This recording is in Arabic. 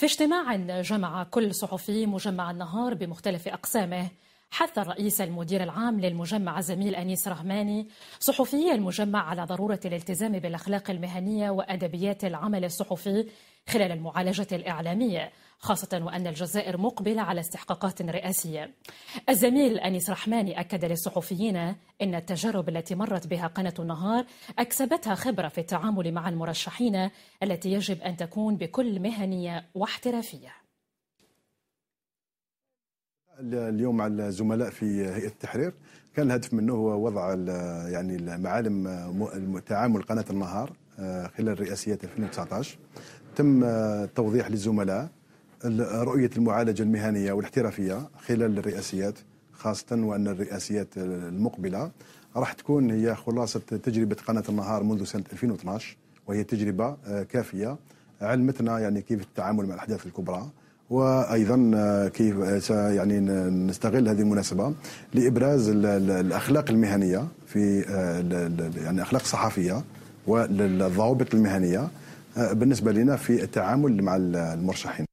في اجتماع جمع كل صحفي مجمع النهار بمختلف أقسامه حث الرئيس المدير العام للمجمع الزميل أنيس رهماني صحفي المجمع على ضرورة الالتزام بالأخلاق المهنية وأدبيات العمل الصحفي خلال المعالجة الإعلامية خاصة وأن الجزائر مقبلة على استحقاقات رئاسية الزميل أنيس رحماني أكد للصحفيين أن التجارب التي مرت بها قناة النهار أكسبتها خبرة في التعامل مع المرشحين التي يجب أن تكون بكل مهنية واحترافية اليوم على الزملاء في هيئه التحرير كان الهدف منه هو وضع يعني المعالم تعامل قناه النهار آه، خلال رئاسيه 2019 تم آه، توضيح للزملاء رؤيه المعالجه المهنيه والاحترافيه خلال الرئاسيات خاصه وان الرئاسيات المقبله راح تكون هي خلاصه تجربه قناه النهار منذ سنه 2012 وهي تجربه آه، كافيه علمتنا يعني كيف التعامل مع الاحداث الكبرى وايضا كيف يعني نستغل هذه المناسبه لابراز الاخلاق المهنيه في آه، يعني اخلاق صحفيه والضوابط المهنيه آه، بالنسبه لنا في التعامل مع المرشحين